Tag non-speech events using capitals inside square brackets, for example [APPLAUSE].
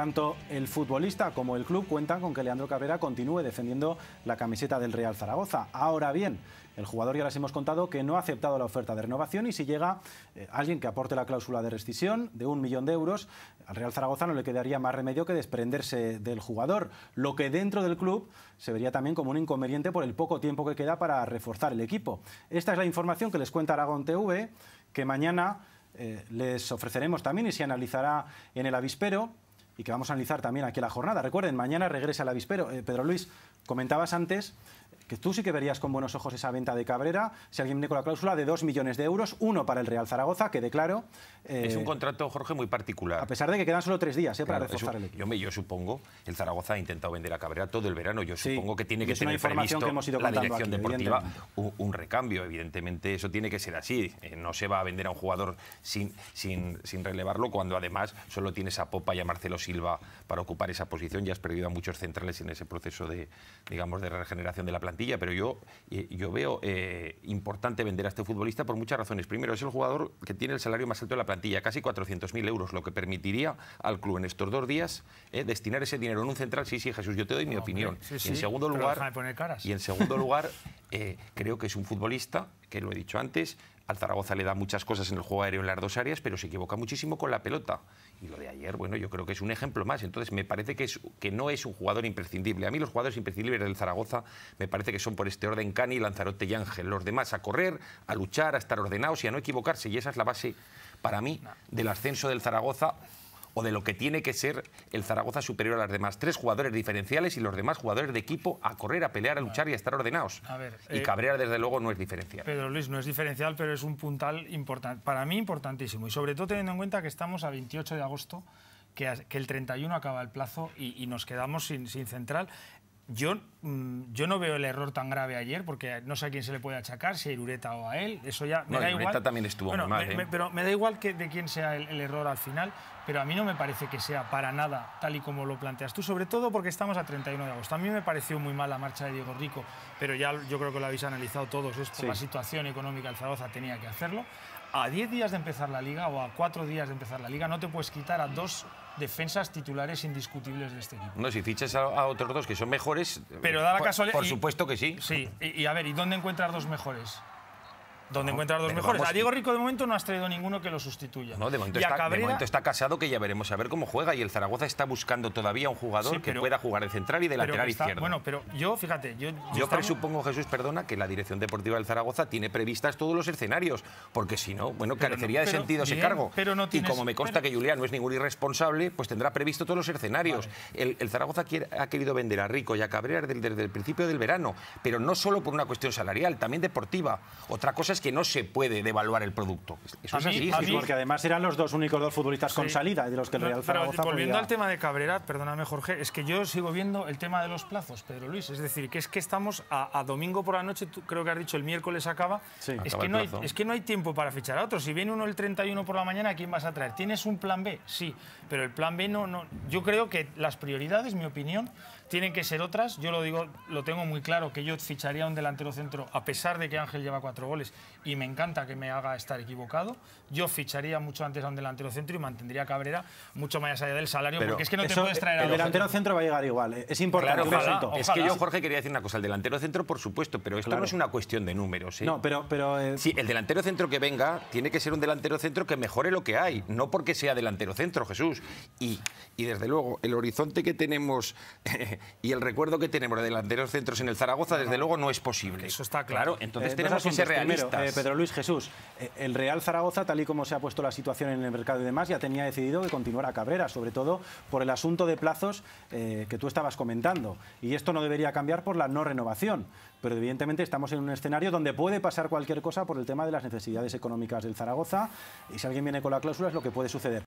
Tanto el futbolista como el club cuentan con que Leandro Cabrera continúe defendiendo la camiseta del Real Zaragoza. Ahora bien, el jugador ya les hemos contado que no ha aceptado la oferta de renovación y si llega eh, alguien que aporte la cláusula de rescisión de un millón de euros, al Real Zaragoza no le quedaría más remedio que desprenderse del jugador, lo que dentro del club se vería también como un inconveniente por el poco tiempo que queda para reforzar el equipo. Esta es la información que les cuenta Aragón TV, que mañana eh, les ofreceremos también y se analizará en el avispero y que vamos a analizar también aquí la jornada. Recuerden, mañana regresa la avispero. Eh, Pedro Luis, comentabas antes que tú sí que verías con buenos ojos esa venta de Cabrera, si alguien viene con la cláusula de 2 millones de euros, uno para el Real Zaragoza, que declaro... Eh, es un contrato, Jorge, muy particular. A pesar de que quedan solo tres días eh, para reforzar el equipo. Yo, me, yo supongo, el Zaragoza ha intentado vender a Cabrera todo el verano, yo supongo que tiene que tener previsto que hemos ido la dirección deportiva un, recambio, evidentemente eso tiene que ser así, eh, no se va a vender a un jugador sin, sin, sin relevarlo cuando además solo tienes a Popa y a Marcelo Silva para ocupar esa posición, ya has perdido a muchos centrales en ese proceso de, digamos, de regeneración de la plantilla pero yo, eh, yo veo eh, importante vender a este futbolista por muchas razones. Primero, es el jugador que tiene el salario más alto de la plantilla, casi 400.000 euros, lo que permitiría al club en estos dos días eh, destinar ese dinero en un central. Sí, sí, Jesús, yo te doy mi opinión. en segundo lugar, y en segundo lugar creo que es un futbolista que lo he dicho antes, al Zaragoza le da muchas cosas en el juego aéreo en las dos áreas, pero se equivoca muchísimo con la pelota. Y lo de ayer, bueno, yo creo que es un ejemplo más. Entonces, me parece que, que no es un jugador imprescindible. A mí los jugadores imprescindibles del Zaragoza me parece que son por este orden Cani, Lanzarote y Ángel. Los demás a correr, a luchar, a estar ordenados y a no equivocarse. Y esa es la base, para mí, del ascenso del Zaragoza o de lo que tiene que ser el Zaragoza superior a las demás. Tres jugadores diferenciales y los demás jugadores de equipo a correr, a pelear, a luchar y a estar ordenados. ver, y eh, Cabrera, desde luego, no es diferencial. Pedro Luis no es diferencial, pero es un puntal importante, para mí importantísimo. Y sobre todo teniendo en cuenta que estamos a 28 de agosto que, el 31 acaba el plazo y, nos quedamos sin, sin, central. Yo, mm, yo no veo el error tan grave ayer porque no sé a quién se le puede achacar, si a Irureta o a él. Eso ya no, Irureta también estuvo mal. ¿eh? pero me da igual que de quién sea el, error al final, pero a mí no me parece que sea para nada tal y como lo planteas tú, sobre todo porque estamos a 31 de agosto. A mí me pareció muy mal la marcha de Diego Rico, pero ya yo creo que lo habéis analizado todos, es por la situación económica el Zaragoza tenía que hacerlo. A 10 días de empezar la liga o a 4 días de empezar la liga no te puedes quitar a dos defensas titulares indiscutibles de este equipo. No, si fichas a, otros dos que son mejores. Pero Por, supuesto que sí. Sí, y, a ver, ¿y dónde encuentras dos mejores? donde encuentra los mejores. a Diego Rico de momento no has traído ninguno que lo sustituya. No, de momento, está, casado que ya veremos a ver cómo juega y el Zaragoza está buscando todavía un jugador que pueda jugar de central y de lateral izquierdo. Bueno, pero yo, fíjate, yo... Yo, presupongo, Jesús, perdona, que la dirección deportiva del Zaragoza tiene previstas todos los escenarios, porque si no, bueno, carecería de sentido ese cargo. y como me consta que Julián no es ningún irresponsable, pues tendrá previsto todos los escenarios. El, Zaragoza ha querido vender a Rico y a Cabrera desde, desde el principio del verano, pero no solo por una cuestión salarial, también deportiva. Otra cosa es que no se puede devaluar el producto. Eso es así. porque además eran los dos únicos dos futbolistas con salida de los que el Real Zaragoza Volviendo al tema de Cabrera, perdóname Jorge, es que yo sigo viendo el tema de los plazos, Pedro Luis. Es decir, que es que estamos a, domingo por la noche, creo que has dicho el miércoles acaba. Es, que no hay, es que no hay tiempo para fichar a otros. Si viene uno el 31 por la mañana, ¿a quién vas a traer? ¿Tienes un plan B? Sí, pero el plan B no... no yo creo que las prioridades, mi opinión, tienen que ser otras. Yo lo digo, lo tengo muy claro, que yo ficharía un delantero centro, a pesar de que Ángel lleva cuatro goles y me encanta que me haga estar equivocado. Yo ficharía mucho antes a un delantero centro y mantendría a Cabrera mucho más allá del salario, Pero porque es que no te puedes traer a El delantero centro. va a llegar igual, ¿eh? es importante. Es que yo, Jorge, quería decir una cosa, el delantero centro, por supuesto, pero esto no es una cuestión de números. ¿eh? No, pero... pero eh, Sí, el delantero centro que venga tiene que ser un delantero centro que mejore lo que hay, no porque sea delantero centro, Jesús. Y, y desde luego, el horizonte que tenemos [LAUGHS] y el recuerdo que tenemos de delanteros centros en el Zaragoza, desde luego, no es posible. Eso está claro. entonces tenemos que ser realistas. Eh, Pedro Luis Jesús, eh, el Real Zaragoza, tal y como se ha puesto la situación en el mercado y demás, ya tenía decidido que continuara Cabrera, sobre todo por el asunto de plazos eh, que tú estabas comentando. Y esto no debería cambiar por la no renovación. Pero evidentemente estamos en un escenario donde puede pasar cualquier cosa por el tema de las necesidades económicas del Zaragoza. Y si alguien viene con la cláusula es lo que puede suceder.